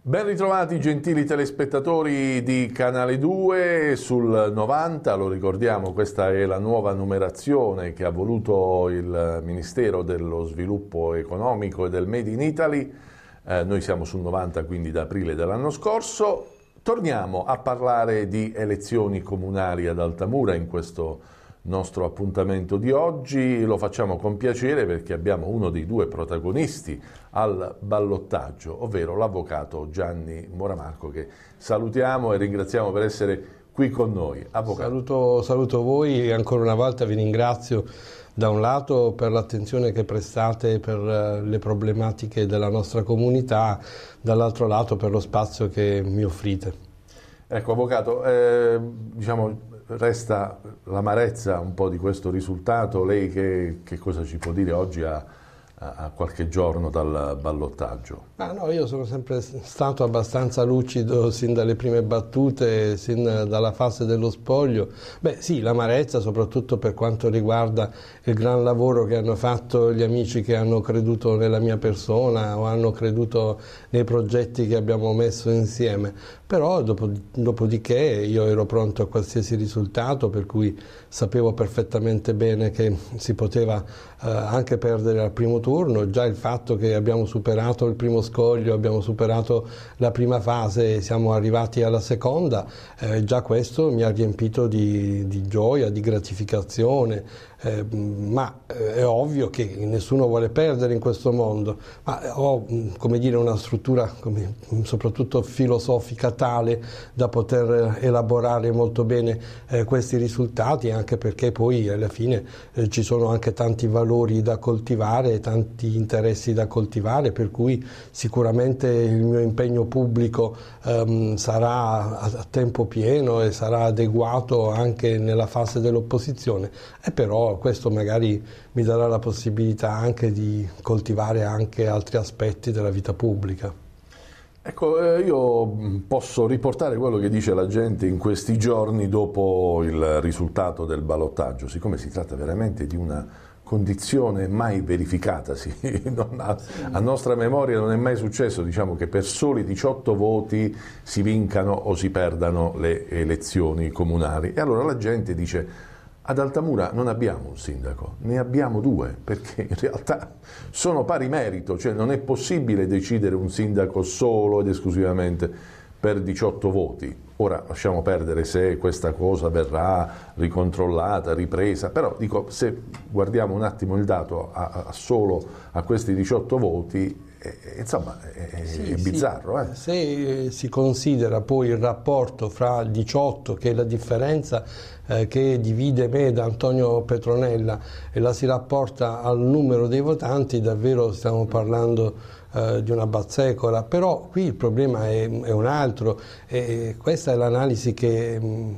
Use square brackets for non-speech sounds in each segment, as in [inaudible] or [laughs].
Ben ritrovati gentili telespettatori di Canale 2 sul 90, lo ricordiamo questa è la nuova numerazione che ha voluto il Ministero dello Sviluppo Economico e del Made in Italy, eh, noi siamo sul 90 quindi da aprile dell'anno scorso, torniamo a parlare di elezioni comunali ad Altamura in questo momento nostro appuntamento di oggi. Lo facciamo con piacere perché abbiamo uno dei due protagonisti al ballottaggio, ovvero l'avvocato Gianni Moramarco, che salutiamo e ringraziamo per essere qui con noi. Avvocato. Saluto, saluto voi e ancora una volta vi ringrazio da un lato per l'attenzione che prestate per eh, le problematiche della nostra comunità, dall'altro lato per lo spazio che mi offrite. Ecco, Avvocato, eh, diciamo, resta l'amarezza un po' di questo risultato, lei che, che cosa ci può dire oggi a a qualche giorno dal ballottaggio? Ah, no, io sono sempre stato abbastanza lucido sin dalle prime battute, sin dalla fase dello spoglio. Beh sì, l'amarezza soprattutto per quanto riguarda il gran lavoro che hanno fatto gli amici che hanno creduto nella mia persona o hanno creduto nei progetti che abbiamo messo insieme. Però dopo, dopodiché io ero pronto a qualsiasi risultato, per cui sapevo perfettamente bene che si poteva eh, anche perdere al primo turno turno, già il fatto che abbiamo superato il primo scoglio, abbiamo superato la prima fase, e siamo arrivati alla seconda, eh, già questo mi ha riempito di, di gioia, di gratificazione, eh, ma eh, è ovvio che nessuno vuole perdere in questo mondo, ma eh, ho mm, dire, una struttura come, mm, soprattutto filosofica tale da poter elaborare molto bene eh, questi risultati, anche perché poi alla fine eh, ci sono anche tanti valori da coltivare, e tanti interessi da coltivare, per cui sicuramente il mio impegno pubblico ehm, sarà a tempo pieno e sarà adeguato anche nella fase dell'opposizione. E però questo magari mi darà la possibilità anche di coltivare anche altri aspetti della vita pubblica. Ecco, eh, io posso riportare quello che dice la gente in questi giorni dopo il risultato del ballottaggio, siccome si tratta veramente di una condizione mai verificatasi, [laughs] ha, a nostra memoria non è mai successo diciamo, che per soli 18 voti si vincano o si perdano le elezioni comunali. E allora la gente dice ad Altamura non abbiamo un sindaco, ne abbiamo due, perché in realtà sono pari merito, cioè non è possibile decidere un sindaco solo ed esclusivamente per 18 voti. Ora lasciamo perdere se questa cosa verrà ricontrollata, ripresa, però dico se guardiamo un attimo il dato a, a solo a questi 18 voti eh, eh, insomma, eh, è, sì, è bizzarro. Sì. Eh? Se si considera poi il rapporto fra 18, che è la differenza che divide me da Antonio Petronella, e la si rapporta al numero dei votanti, davvero stiamo parlando di una bazzecola, però qui il problema è, è un altro e questa è l'analisi che mm,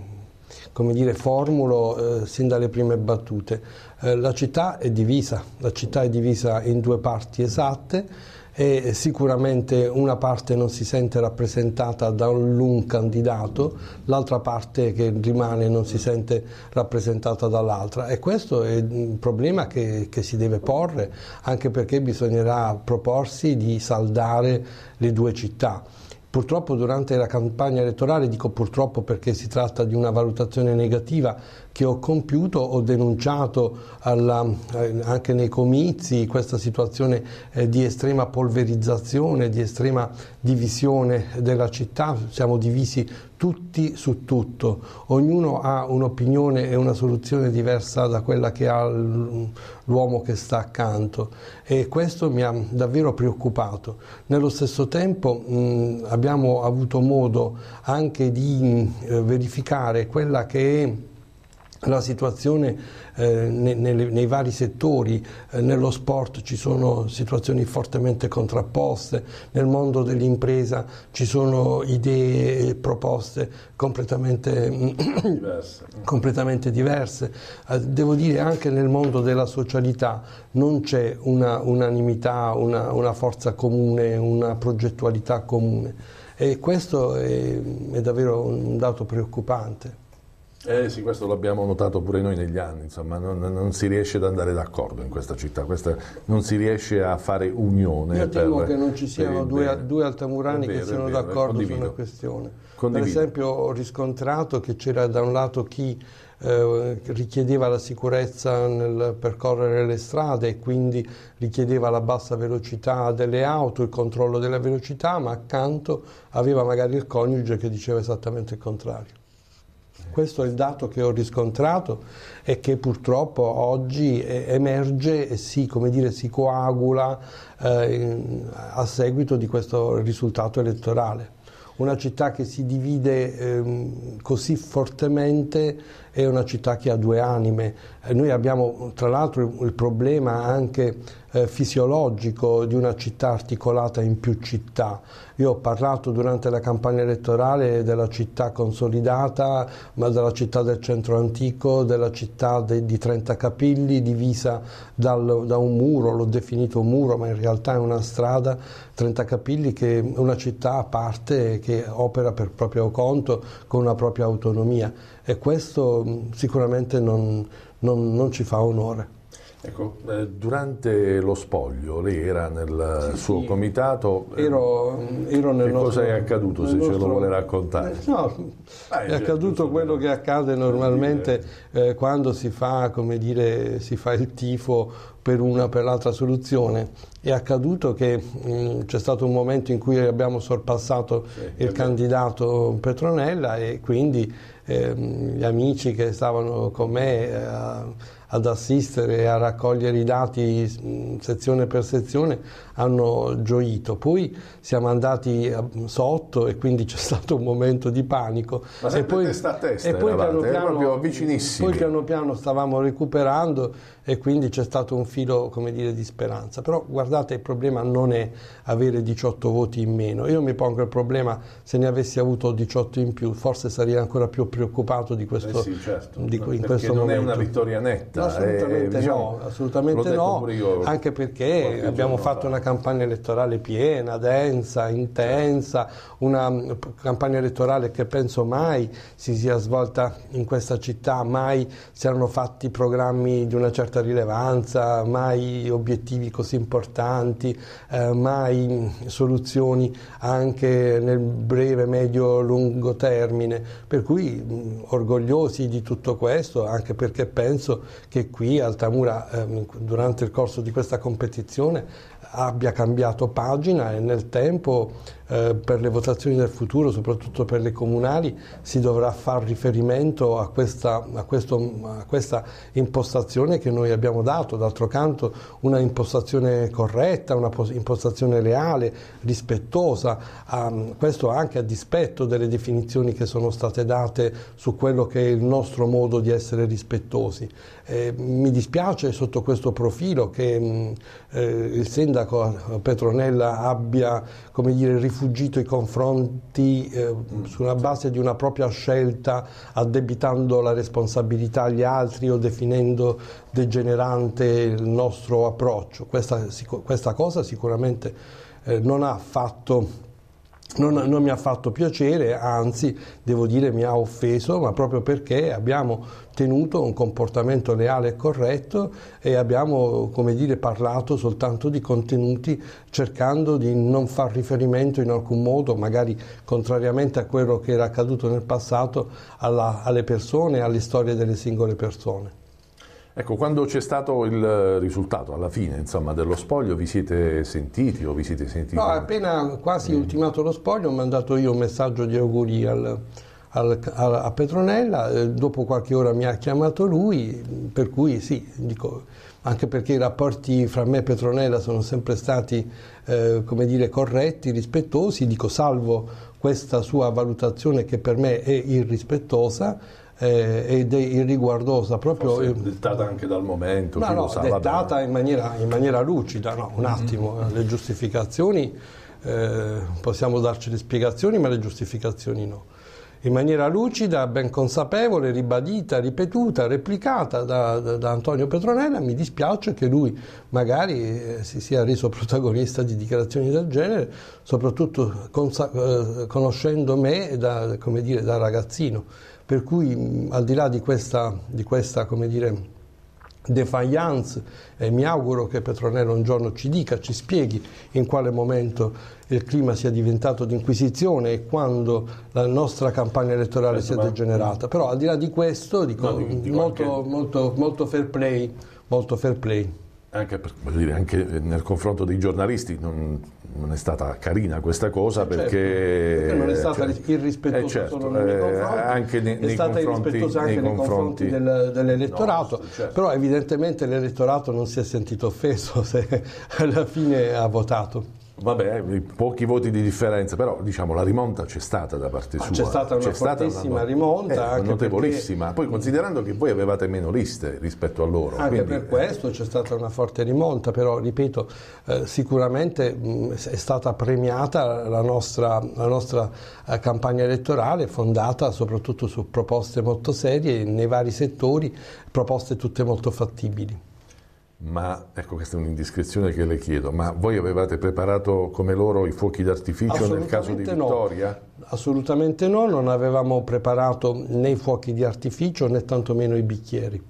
come dire, formulo eh, sin dalle prime battute. Eh, la città è divisa, la città è divisa in due parti esatte e sicuramente una parte non si sente rappresentata da un candidato, l'altra parte che rimane non si sente rappresentata dall'altra e questo è un problema che, che si deve porre anche perché bisognerà proporsi di saldare le due città. Purtroppo durante la campagna elettorale, dico purtroppo perché si tratta di una valutazione negativa, che ho compiuto, ho denunciato alla, eh, anche nei comizi questa situazione eh, di estrema polverizzazione, di estrema divisione della città, siamo divisi tutti su tutto, ognuno ha un'opinione e una soluzione diversa da quella che ha l'uomo che sta accanto e questo mi ha davvero preoccupato. Nello stesso tempo mh, abbiamo avuto modo anche di mh, eh, verificare quella che è la situazione eh, nei, nei, vari settori, eh, nello sport ci sono situazioni fortemente contrapposte, nel mondo dell'impresa ci sono idee e proposte completamente diverse. [clears throat] completamente diverse. Eh, devo dire anche nel mondo della socialità non c'è un'unanimità, una, una forza comune, una progettualità comune e questo è, è davvero un dato preoccupante. Eh sì, questo l'abbiamo notato pure noi negli anni, insomma, non, non, si riesce ad andare d'accordo in questa città, questa, non si riesce a fare unione. Io temo per, che non ci siano due, due, altamurani vero, che siano vero, eh, d'accordo su una questione. Condivido. Per esempio ho riscontrato che c'era da un lato chi eh, richiedeva la sicurezza nel percorrere le strade e quindi richiedeva la bassa velocità delle auto, il controllo della velocità, ma accanto aveva magari il coniuge che diceva esattamente il contrario. Questo è il dato che ho riscontrato e che purtroppo oggi emerge e si, dire, si coagula eh, a seguito di questo risultato elettorale. Una città che si divide eh, così fortemente è una città che ha due anime. Eh, noi abbiamo tra l'altro il problema anche eh, fisiologico di una città articolata in più città. Io ho parlato durante la campagna elettorale della città consolidata, ma della città del centro antico, della città de, di capilli divisa dal, da un muro, l'ho definito un muro, ma in realtà è una strada, 30 capilli che è una città a parte che opera per proprio conto, con una propria autonomia e questo sicuramente non, non, non ci fa onore. Ecco, eh, durante lo spoglio lei era nel sì, suo sì. comitato. Eh, ero, ero nel che nostro, cosa è accaduto se nostro... ce lo vuole raccontare? Eh, no, ah, è, è accaduto quello che accade normalmente eh, quando si fa, dire, si fa, il tifo per una o per l'altra soluzione. È accaduto che mh, mm, c'è stato un momento in cui abbiamo sorpassato sì, il candidato Petronella e quindi eh, gli amici che stavano con me ad assistere e a raccogliere i dati mm, sezione per sezione hanno gioito. Poi siamo andati mm, sotto e quindi c'è stato un momento di panico. Ma e poi, testa a testa, e poi, eravate, piano, piano, poi piano piano stavamo recuperando e quindi c'è stato un filo come dire, di speranza. Però guardate, il problema non è avere 18 voti in meno. Io mi pongo il problema se ne avessi avuto 18 in più, forse sarei ancora più preoccupato di questo, eh sì, certo, di, in questo non momento. non è una vittoria netta. No, assolutamente eh, diciamo, no, assolutamente no anche perché abbiamo fatto fa. una campagna elettorale piena, densa, intensa, una campagna elettorale che penso mai si sia svolta in questa città, mai si erano fatti programmi di una certa certa rilevanza, mai obiettivi così importanti, eh, mai soluzioni anche nel breve, medio, lungo termine. Per cui mh, orgogliosi di tutto questo, anche perché penso che qui Altamura eh, durante il corso di questa competizione abbia cambiato pagina e nel tempo eh, per le votazioni del futuro, soprattutto per le comunali, si dovrà far riferimento a questa, a questo, a questa impostazione che noi abbiamo dato, d'altro canto una impostazione corretta, una impostazione leale, rispettosa, a, ehm, questo anche a dispetto delle definizioni che sono state date su quello che è il nostro modo di essere rispettosi. Eh, mi dispiace sotto questo profilo che mh, mm, eh, il sindaco Petronella abbia come dire, rifiutato fuggito i confronti eh, sulla base di una propria scelta addebitando la responsabilità agli altri o definendo degenerante il nostro approccio. Questa, questa cosa sicuramente eh, non ha fatto non, non, mi ha fatto piacere, anzi devo dire mi ha offeso, ma proprio perché abbiamo tenuto un comportamento leale e corretto e abbiamo dire, parlato soltanto di contenuti cercando di non far riferimento in alcun modo, magari contrariamente a quello che era accaduto nel passato, alla, alle persone alle storie delle singole persone. Ecco, quando c'è stato il risultato alla fine insomma, dello spoglio, vi siete sentiti o vi siete sentiti? No, appena quasi mm. ultimato lo spoglio ho mandato io un messaggio di auguri al, al, a, a Petronella, eh, dopo qualche ora mi ha chiamato lui, per cui sì, dico, anche perché i rapporti fra me e Petronella sono sempre stati, eh, come dire, corretti, rispettosi, dico salvo questa sua valutazione che per me è irrispettosa, eh, ed è irriguardosa proprio... Forse dettata anche dal momento. No, no, sa, dettata in maniera, in maniera lucida, no, un mm-hmm. attimo, mm-hmm. le giustificazioni eh, possiamo darci le spiegazioni ma le giustificazioni no. In maniera lucida, ben consapevole, ribadita, ripetuta, replicata da, da, da Antonio Petronella, mi dispiace che lui magari eh, si sia reso protagonista di dichiarazioni del genere, soprattutto consa- eh, conoscendo me da, dire, da ragazzino per cui al di là di questa, di questa come dire, defiance e eh, mi auguro che Petronello un giorno ci dica, ci spieghi in quale momento il clima sia diventato di inquisizione e quando la nostra campagna elettorale certo, sia degenerata. Però al di là di questo dico no, di, molto, qualche... molto, molto, fair play, molto fair play. Anche, per, dire, anche nel confronto dei giornalisti non non è stata carina questa cosa eh, certo, perché, perché, non è stata certo. irrispettosa eh certo, solo nei miei eh, confronti, anche nei, è stata irrispettosa anche nei, confronti, confronti del, dell'elettorato, no, certo. però evidentemente l'elettorato non si è sentito offeso [laughs] se alla fine ha votato. Vabbè, eh, pochi voti di differenza, però diciamo la rimonta c'è stata da parte Ma ah, sua. C'è stata una c'è fortissima stata una... rimonta. Eh, notevolissima. Perché... Poi mm. considerando che voi avevate meno liste rispetto a loro. Anche quindi... per eh. questo c'è stata una forte rimonta, però ripeto, eh, sicuramente mh, mm, è stata premiata la nostra, la nostra eh, campagna elettorale fondata soprattutto su proposte molto serie nei vari settori, proposte tutte molto fattibili. Ma ecco, questa è un'indiscrezione che le chiedo, ma voi avevate preparato come loro i fuochi d'artificio nel caso di vittoria? No. Assolutamente no, non avevamo preparato né i fuochi di artificio né tantomeno i bicchieri.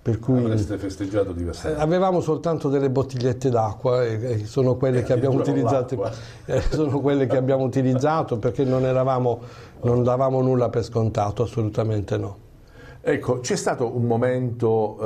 Per cui Avreste festeggiato diversamente? Eh, avevamo soltanto delle bottigliette d'acqua, e eh, eh, sono quelle, eh, che, abbiamo [laughs] sono quelle che abbiamo utilizzato perché non, eravamo, non davamo nulla per scontato, assolutamente no. Ecco, c'è stato un momento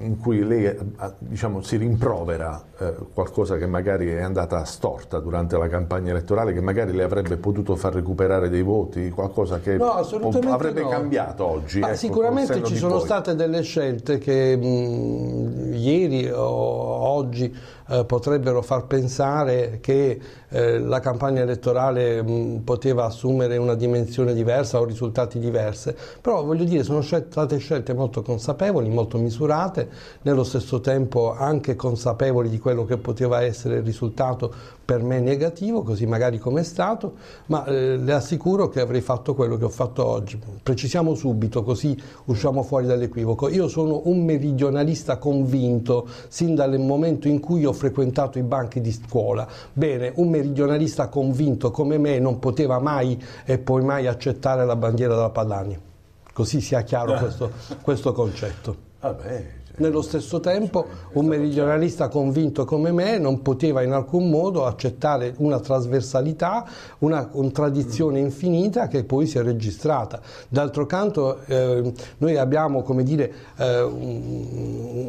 eh, in cui lei eh, diciamo, si rimprovera eh, qualcosa che magari è andata storta durante la campagna elettorale, che magari le avrebbe potuto far recuperare dei voti, qualcosa che no, avrebbe no. cambiato oggi. Ecco, sicuramente ci sono poi. state delle scelte che mh, ieri o oggi eh, potrebbero far pensare che eh, la campagna elettorale mh, mm, poteva assumere una dimensione diversa o risultati diversi, però voglio dire sono state scelte molto consapevoli, molto misurate, nello stesso tempo anche consapevoli di quello che poteva essere il risultato per me negativo, così magari come è stato, ma eh, le assicuro che avrei fatto quello che ho fatto oggi. Precisiamo subito, così usciamo fuori dall'equivoco. Io sono un meridionalista convinto sin dal momento in cui ho frequentato i banchi di scuola. Bene, un meridionalista convinto come me non poteva mai e poi mai accettare la bandiera della Padania. Così sia chiaro eh. questo, questo concetto. Ah beh. Nello stesso tempo un meridionalista convinto come me non poteva in alcun modo accettare una trasversalità, una, contraddizione infinita che poi si è registrata. D'altro canto eh, noi abbiamo dire, eh,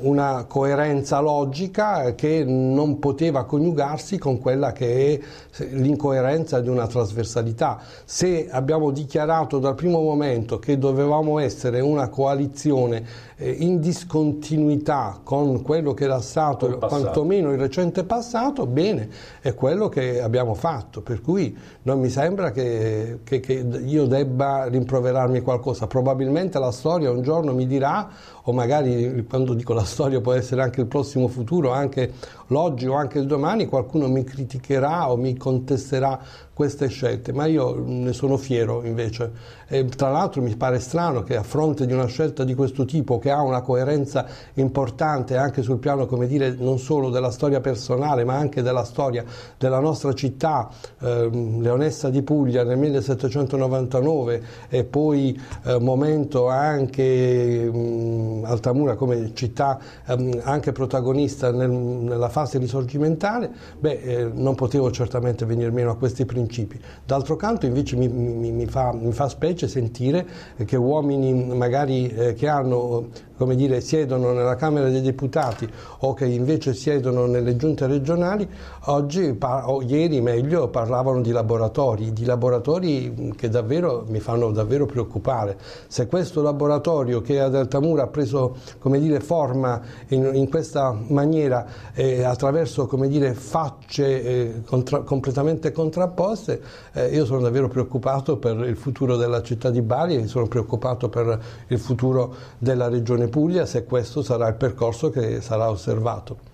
una coerenza logica che non poteva coniugarsi con quella che è l'incoerenza di una trasversalità. Se abbiamo dichiarato dal primo momento che dovevamo essere una coalizione eh, in discontinuità, continuità con quello che era stato quantomeno il recente passato, bene, è quello che abbiamo fatto, per cui non mi sembra che, che, che io debba rimproverarmi qualcosa, probabilmente la storia un giorno mi dirà, o magari quando dico la storia può essere anche il prossimo futuro, anche l'oggi o anche il domani, qualcuno mi criticherà o mi contesterà queste scelte, ma io ne sono fiero invece. E, tra l'altro mi pare strano che a fronte di una scelta di questo tipo, che ha una coerenza importante anche sul piano, come dire, non solo della storia personale, ma anche della storia della nostra città, eh, Leonessa di Puglia nel 1799 e poi eh, momento anche mh, mm, Altamura come città ehm, anche protagonista nel, nella fase risorgimentale, beh, eh, non potevo certamente venir meno a questi principi principi. D'altro canto invece mi, mi, mi, fa, mi fa, specie sentire che uomini magari eh, che hanno come dire, siedono nella Camera dei Deputati o che invece siedono nelle giunte regionali, oggi o ieri meglio parlavano di laboratori, di laboratori che davvero mi fanno davvero preoccupare. Se questo laboratorio che ad Altamura ha preso dire, forma in, in, questa maniera eh, attraverso dire, facce eh, contra completamente contrapposte, eh, io sono davvero preoccupato per il futuro della città di Bari e sono preoccupato per il futuro della regione Puglia se questo sarà il percorso che sarà osservato.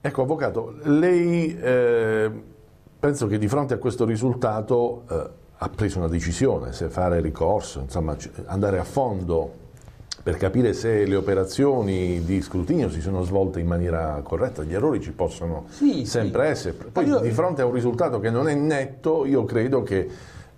Ecco, Avvocato, lei eh, penso che di fronte a questo risultato eh, ha preso una decisione, se fare ricorso, insomma andare a fondo per capire se le operazioni di scrutinio si sono svolte in maniera corretta, gli errori ci possono sì, sempre sì. essere. Poi io... di fronte a un risultato che non è netto, io credo che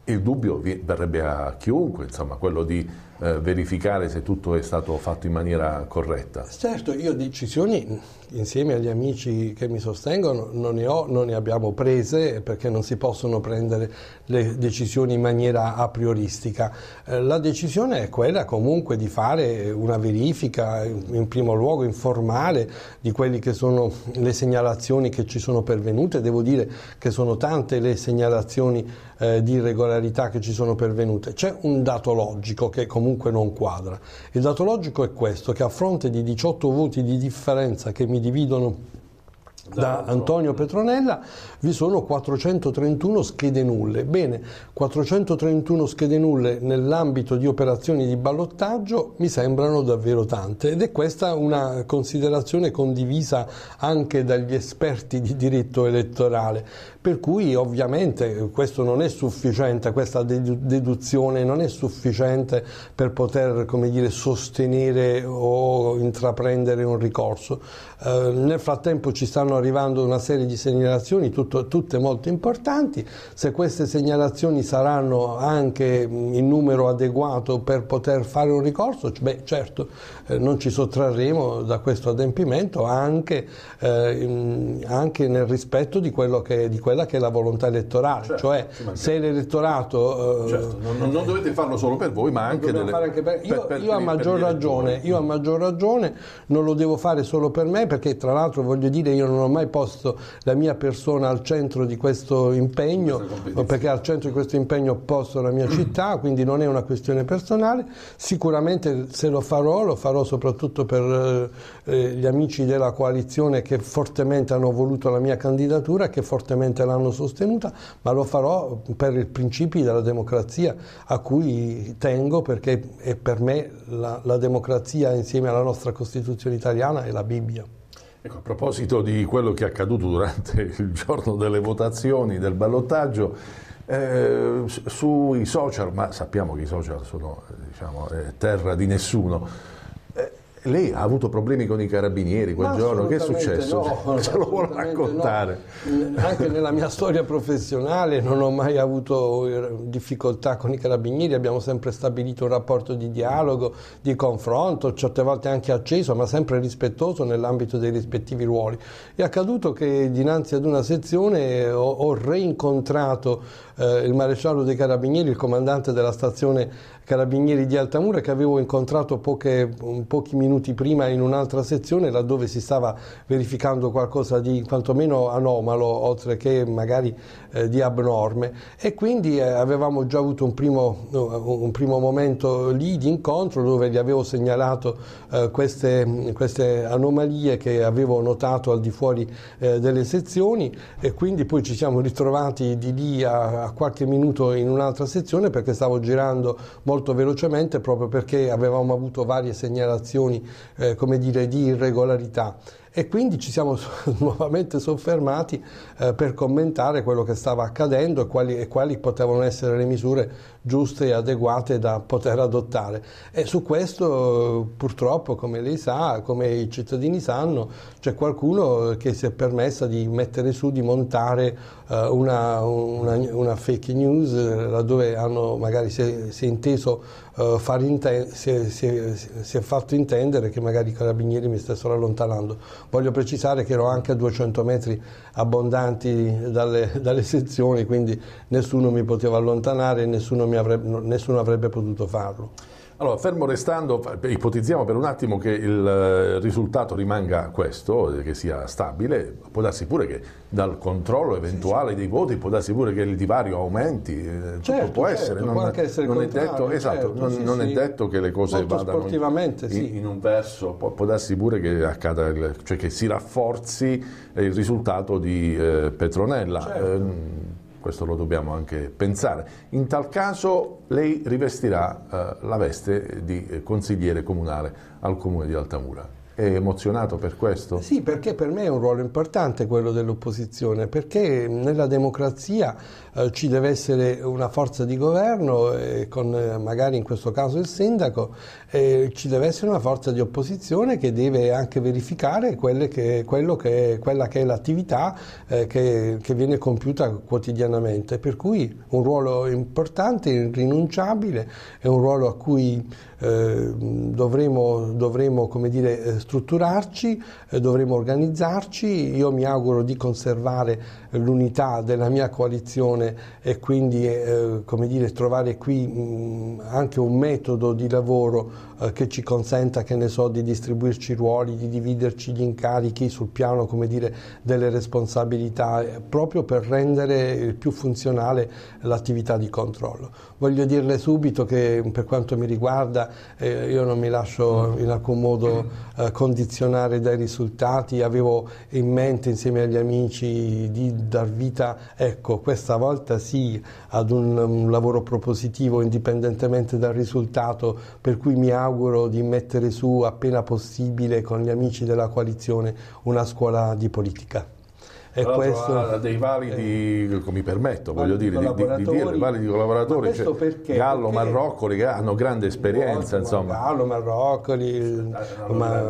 il dubbio verrebbe a chiunque, insomma, quello di eh, verificare se tutto è stato fatto in maniera corretta. Certo, io decisioni insieme agli amici che mi sostengono non ne ho, non ne abbiamo prese perché non si possono prendere le decisioni in maniera a prioristica. Eh, la decisione è quella comunque di fare una verifica in, in primo luogo informale di quelle che sono le segnalazioni che ci sono pervenute. Devo dire che sono tante le segnalazioni eh, di irregolarità che ci sono pervenute, c'è un dato logico che comunque non quadra. Il dato logico è questo, che a fronte di 18 voti di differenza che mi dividono da Antonio Petronella vi sono 431 schede nulle. Bene, 431 schede nulle nell'ambito di operazioni di ballottaggio mi sembrano davvero tante ed è questa una considerazione condivisa anche dagli esperti di diritto elettorale, per cui ovviamente questo non è sufficiente, questa deduzione non è sufficiente per poter dire, sostenere o intraprendere un ricorso. Eh, nel frattempo ci stanno arrivando una serie di segnalazioni, tutto, tutte molto importanti, se queste segnalazioni saranno anche in numero adeguato per poter fare un ricorso, beh certo eh, non ci sottrarremo da questo adempimento anche, eh, anche nel rispetto di, che, di, quella che è la volontà elettorale, certo, cioè se l'elettorato... Eh, certo, non, non, dovete farlo solo per voi ma anche, delle, anche per, per, per, io, a maggior ragione, io a maggior ragione non lo devo fare solo per me perché tra l'altro voglio dire io non ho ho mai posto la mia persona al centro di questo impegno, perché al centro di questo impegno ho posto la mia città, quindi non è una questione personale. Sicuramente se lo farò, lo farò soprattutto per eh, eh gli amici della coalizione che fortemente hanno voluto la mia candidatura, che fortemente l'hanno sostenuta, ma lo farò per i principi della democrazia a cui tengo perché è per me la, la democrazia insieme alla nostra Costituzione italiana è la Bibbia. Ecco, a proposito di quello che è accaduto durante il giorno delle votazioni, del ballottaggio, eh, sui social, ma sappiamo che i social sono eh, diciamo, eh, terra di nessuno, lei ha avuto problemi con i carabinieri quel giorno, che è successo? No, [laughs] Ce lo vuole raccontare? No. Anche nella mia storia professionale non ho mai avuto eh, difficoltà con i carabinieri, abbiamo sempre stabilito un rapporto di dialogo, di confronto, certe volte anche acceso, ma sempre rispettoso nell'ambito dei rispettivi ruoli. È accaduto che dinanzi ad una sezione eh, ho, ho reincontrato eh, il maresciallo dei carabinieri, il comandante della stazione carabinieri di Altamura che avevo incontrato poche, pochi minuti prima in un'altra sezione laddove si stava verificando qualcosa di quantomeno anomalo, oltre che magari eh, di abnorme. E quindi eh, avevamo già avuto un primo, un primo, momento lì di incontro dove gli avevo segnalato eh, queste, queste, anomalie che avevo notato al di fuori eh, delle sezioni e quindi poi ci siamo ritrovati di lì a, a qualche minuto in un'altra sezione perché stavo girando molto molto velocemente proprio perché avevamo avuto varie segnalazioni eh, dire, di irregolarità e quindi ci siamo [laughs] nuovamente soffermati eh, per commentare quello che stava accadendo e quali, e quali, potevano essere le misure giuste e adeguate da poter adottare. E su questo eh, purtroppo, come lei sa, come i cittadini sanno, c'è qualcuno che si è permessa di mettere su, di montare eh, una, una, una, fake news laddove hanno magari si è, si è inteso eh, far si è, si, è, si è fatto intendere che magari i carabinieri mi stessero allontanando Voglio precisare che ero anche a 200 metri abbondanti dalle, [laughs] dalle sezioni, quindi nessuno mi poteva allontanare, nessuno, nessuno avrebbe potuto farlo. Allora, fermo restando, ipotizziamo per un attimo che il eh, risultato rimanga questo, eh, che sia stabile, può darsi pure che dal controllo eventuale dei voti può darsi pure che il divario aumenti, eh, certo, certo può essere, non, può anche essere non è detto, esatto, certo, non, sì, non è detto che le cose vadano in, sì. in, un verso, può, può darsi pure che accada, il, cioè che si rafforzi il risultato di eh, Petronella. Eh, questo lo dobbiamo anche pensare. In tal caso lei rivestirà eh, la veste di eh, consigliere comunale al comune di Altamura. È emozionato per questo? Sì, perché per me è un ruolo importante quello dell'opposizione, perché nella democrazia eh, ci deve essere una forza di governo, eh, con eh, magari in questo caso il sindaco, eh, ci deve essere una forza di opposizione che deve anche verificare che, che, quella che è l'attività eh, che, che viene compiuta quotidianamente. Per cui un ruolo importante, irrinunciabile, è un ruolo a cui eh, dovremo, dovremo dire, eh, strutturarci, eh, dovremo organizzarci, io mi auguro di conservare l'unità della mia coalizione e quindi eh, dire, trovare qui mh, mm, anche un metodo di lavoro eh, che ci consenta che so, di distribuirci i ruoli, di dividerci gli incarichi sul piano dire, delle responsabilità, eh, proprio per rendere più funzionale l'attività di controllo. Voglio dirle subito che per quanto mi riguarda eh, io non mi lascio in alcun modo eh, condizionare dai risultati, avevo in mente insieme agli amici di dar vita, ecco, questa volta sì, ad un, un lavoro propositivo indipendentemente dal risultato, per cui mi auguro di mettere su appena possibile con gli amici della coalizione una scuola di politica. E questo... ha dei validi, eh, mi permetto, voglio dire, di, di, dire, validi collaboratori. Ma cioè, perché, Gallo, Marroccoli, che hanno grande esperienza, insomma. Gallo, Marroccoli, ma,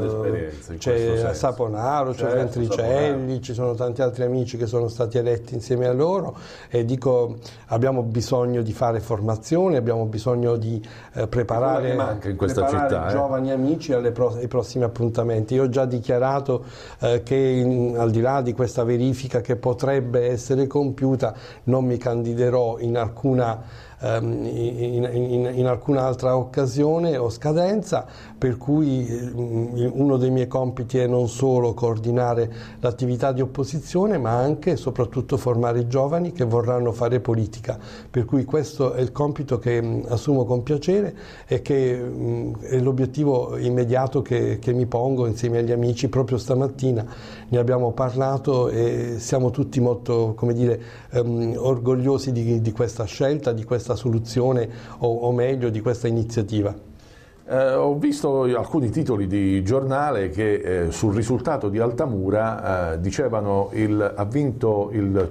c'è Saponaro, c'è certo, Ventricelli, Saponaro. ci sono tanti altri amici che sono stati eletti insieme a loro e dico abbiamo bisogno di fare formazione, abbiamo bisogno di eh, preparare, manca in questa città, eh. giovani amici alle pro- ai prossimi appuntamenti. Io ho già dichiarato eh, che in, al di là di questa verifica modifica che potrebbe essere compiuta, non mi candiderò in alcuna ehm, in, in, in alcun'altra occasione o scadenza, per cui eh, uno dei miei compiti è non solo coordinare l'attività di opposizione, ma anche e soprattutto formare i giovani che vorranno fare politica. Per cui questo è il compito che mh, ehm, assumo con piacere e che mh, ehm, è l'obiettivo immediato che, che mi pongo insieme agli amici proprio stamattina. Ne abbiamo parlato e siamo tutti molto come dire, ehm, orgogliosi di, di questa scelta, di questa questa soluzione o, o meglio di questa iniziativa? Eh, ho visto alcuni titoli di giornale che eh, sul risultato di Altamura eh, dicevano il, ha vinto il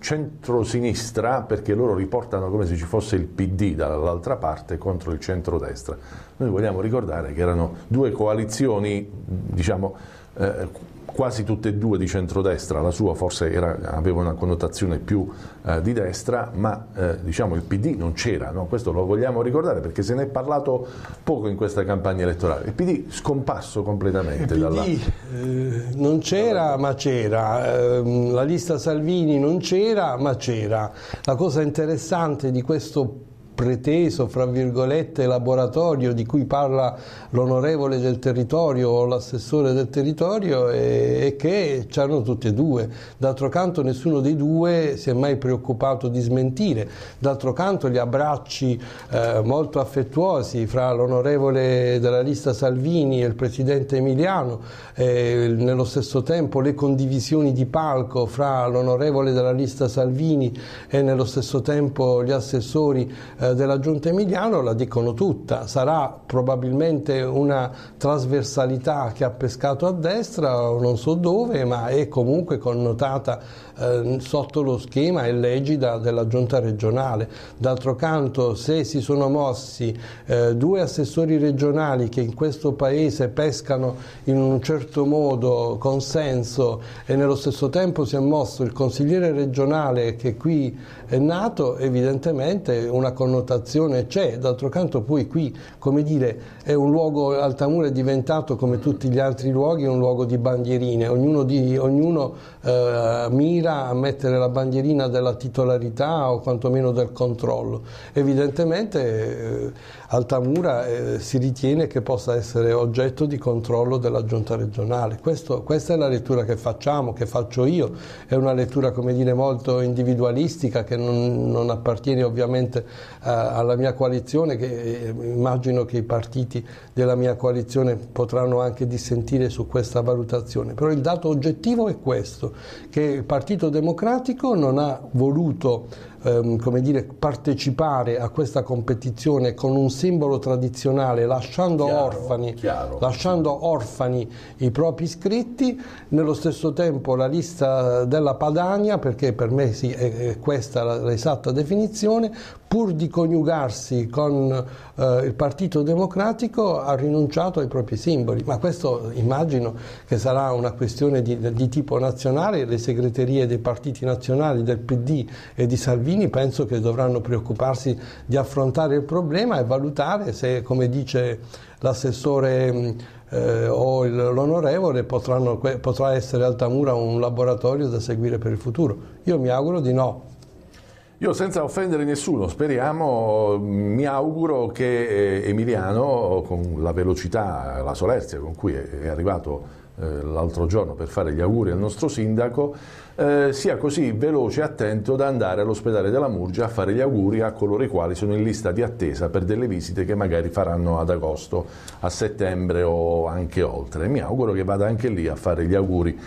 centro-sinistra perché loro riportano come se ci fosse il PD dall'altra parte contro il centro-destra. Noi vogliamo ricordare che erano due coalizioni, diciamo, eh, quasi tutte e due di centrodestra, la sua forse era, aveva una connotazione più eh, di destra, ma eh, diciamo il PD non c'era, no? questo lo vogliamo ricordare perché se ne è parlato poco in questa campagna elettorale, il PD scomparso completamente. Il PD dalla... eh, non c'era ma c'era, ehm, la lista Salvini non c'era ma c'era, la cosa interessante di questo preteso, fra virgolette, laboratorio di cui parla l'onorevole del territorio o l'assessore del territorio e, e che c'erano tutti e due. D'altro canto nessuno dei due si è mai preoccupato di smentire. D'altro canto gli abbracci eh, molto affettuosi fra l'onorevole della lista Salvini e il presidente Emiliano, eh, nello stesso tempo le condivisioni di palco fra l'onorevole della lista Salvini e nello stesso tempo gli assessori eh, della giunta Emiliano la dicono tutta, sarà probabilmente una trasversalità che ha pescato a destra o non so dove, ma è comunque connotata eh, sotto lo schema e l'egida della giunta regionale. D'altro canto se si sono mossi eh, due assessori regionali che in questo paese pescano in un certo modo consenso e nello stesso tempo si è mosso il consigliere regionale che qui è nato, evidentemente una connotazione c'è, d'altro canto poi qui come dire è un luogo, Altamura è diventato come tutti gli altri luoghi un luogo di bandierine, ognuno, di, ognuno eh, mira mira a mettere la bandierina della titolarità o quantomeno del controllo. Evidentemente eh, Altamura eh, si ritiene che possa essere oggetto di controllo della giunta regionale. Questo, questa è la lettura che facciamo, che faccio io, è una lettura come dire molto individualistica che non, non appartiene ovviamente eh, alla mia coalizione, che eh, immagino che i partiti della mia coalizione potranno anche dissentire su questa valutazione, però il dato oggettivo è questo, che il Partito Democratico non ha voluto ehm, come dire, partecipare a questa competizione con un simbolo tradizionale, lasciando, chiaro, orfani, chiaro. lasciando orfani i propri iscritti, nello stesso tempo la lista della Padania, perché per me sì, è, è questa la, la definizione, pur di coniugarsi con eh, il Partito Democratico ha rinunciato ai propri simboli, ma questo immagino che sarà una questione di, di, tipo nazionale, le segreterie dei partiti nazionali del PD e di Salvini penso che dovranno preoccuparsi di affrontare il problema e valutare se, come dice l'assessore mm, eh, o l'onorevole, potrà essere Altamura un laboratorio da seguire per il futuro. Io mi auguro di no, io senza offendere nessuno, speriamo, mi auguro che eh, Emiliano, con la velocità, la solerzia con cui è arrivato eh, l'altro giorno per fare gli auguri al nostro sindaco, eh, sia così veloce e attento da andare all'ospedale della Murgia a fare gli auguri a coloro i quali sono in lista di attesa per delle visite che magari faranno ad agosto, a settembre o anche oltre. Mi auguro che vada anche lì a fare gli auguri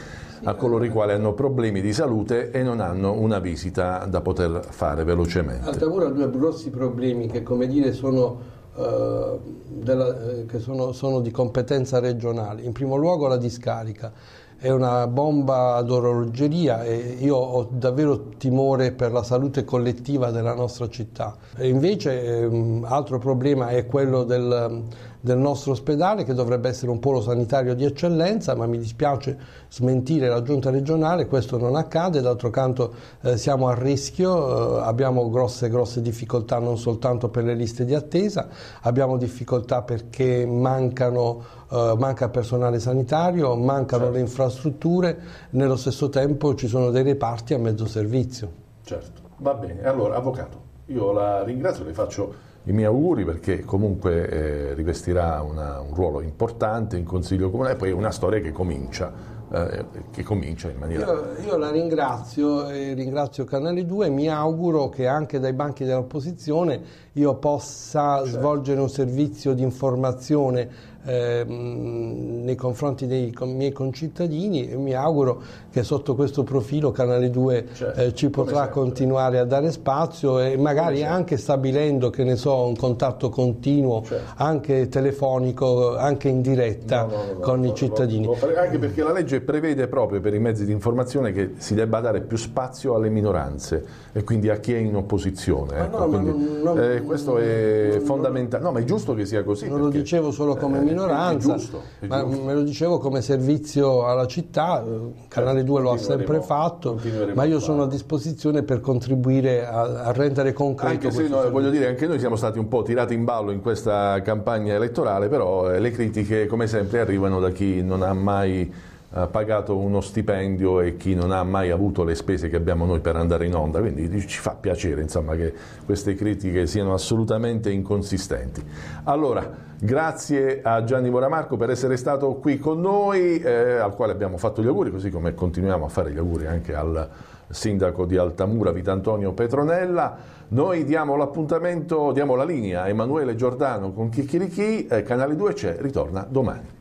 a coloro i quali hanno problemi di salute e non hanno una visita da poter fare velocemente. Altamura ha due grossi problemi che come dire sono eh, della, eh, che sono, sono, di competenza regionale. In primo luogo la discarica, è una bomba ad orologeria e io ho davvero timore per la salute collettiva della nostra città. E invece ehm, altro problema è quello del, del nostro ospedale, che dovrebbe essere un polo sanitario di eccellenza, ma mi dispiace smentire la giunta regionale, questo non accade, d'altro canto eh, siamo a rischio, eh, abbiamo grosse, grosse difficoltà non soltanto per le liste di attesa, abbiamo difficoltà perché mancano Uh, manca personale sanitario, mancano certo. le infrastrutture, nello stesso tempo ci sono dei reparti a mezzo servizio. Certo, va bene. Allora, Avvocato, io la ringrazio, le faccio i miei auguri perché comunque eh, rivestirà una, un ruolo importante in Consiglio Comunale, poi è una storia che comincia, eh, che comincia in maniera... Io, io la ringrazio, eh, ringrazio Canale 2 e mi auguro che anche dai banchi dell'opposizione io possa certo. svolgere un servizio di informazione ehm, nei confronti dei miei concittadini e mi auguro che sotto questo profilo Canale 2 eh, certo. eh, ci potrà continuare a dare spazio e magari anche stabilendo che ne so un contatto continuo certo. anche telefonico anche in diretta no, no, no, con i cittadini anche perché la legge prevede proprio per i mezzi di informazione che si debba dare più spazio alle minoranze e quindi a chi è in opposizione ecco. quindi, non, non, eh, questo è fondamentale. No, ma è giusto che sia così. Non lo dicevo solo eh, come minoranza, è giusto, è giusto. ma me lo dicevo come servizio alla città. Canale 2 lo ha sempre fatto, ma io sono a disposizione per contribuire a, a rendere concreto. Anche se noi, voglio dire, anche noi siamo stati un po' tirati in ballo in questa campagna elettorale, però eh, le critiche, come sempre, arrivano da chi non ha mai pagato uno stipendio e chi non ha mai avuto le spese che abbiamo noi per andare in onda, quindi ci fa piacere insomma, che queste critiche siano assolutamente inconsistenti. Allora, grazie a Gianni Moramarco per essere stato qui con noi, eh, al quale abbiamo fatto gli auguri, così come continuiamo a fare gli auguri anche al sindaco di Altamura Vitantonio Petronella. Noi diamo l'appuntamento, diamo la linea a Emanuele Giordano con Chicchirichi, eh, Canale 2 c'è, ritorna domani.